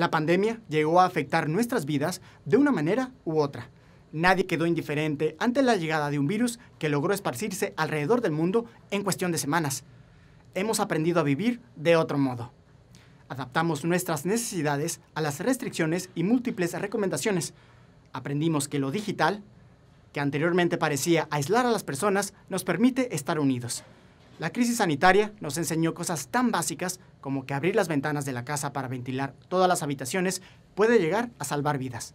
La pandemia llegó a afectar nuestras vidas de una manera u otra. Nadie quedó indiferente ante la llegada de un virus que logró esparcirse alrededor del mundo en cuestión de semanas. Hemos aprendido a vivir de otro modo. Adaptamos nuestras necesidades a las restricciones y múltiples recomendaciones. Aprendimos que lo digital, que anteriormente parecía aislar a las personas, nos permite estar unidos. La crisis sanitaria nos enseñó cosas tan básicas como que abrir las ventanas de la casa para ventilar todas las habitaciones puede llegar a salvar vidas.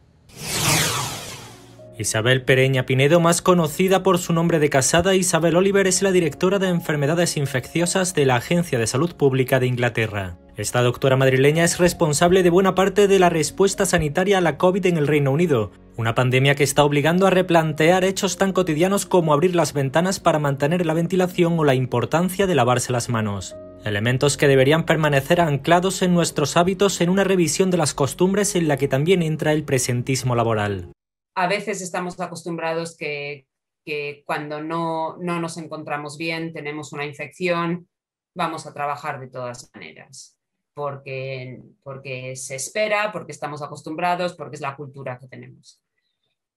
Isabel Pereña Pinedo, más conocida por su nombre de casada, Isabel Oliver es la directora de enfermedades infecciosas de la Agencia de Salud Pública de Inglaterra. Esta doctora madrileña es responsable de buena parte de la respuesta sanitaria a la COVID en el Reino Unido, una pandemia que está obligando a replantear hechos tan cotidianos como abrir las ventanas para mantener la ventilación o la importancia de lavarse las manos. Elementos que deberían permanecer anclados en nuestros hábitos en una revisión de las costumbres en la que también entra el presentismo laboral. A veces estamos acostumbrados que, que cuando no nos encontramos bien, tenemos una infección, vamos a trabajar de todas maneras porque, se espera, porque estamos acostumbrados, porque es la cultura que tenemos.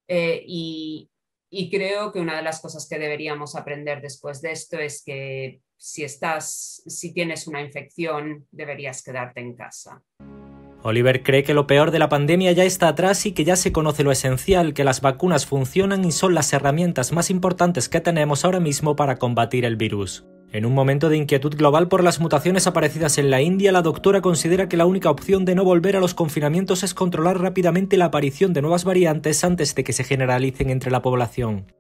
Eh, y, creo que una de las cosas que deberíamos aprender después de esto es que si si tienes una infección, deberías quedarte en casa. Oliver cree que lo peor de la pandemia ya está atrás y que ya se conoce lo esencial, que las vacunas funcionan y son las herramientas más importantes que tenemos ahora mismo para combatir el virus. En un momento de inquietud global por las mutaciones aparecidas en la India, la doctora considera que la única opción de no volver a los confinamientos es controlar rápidamente la aparición de nuevas variantes antes de que se generalicen entre la población.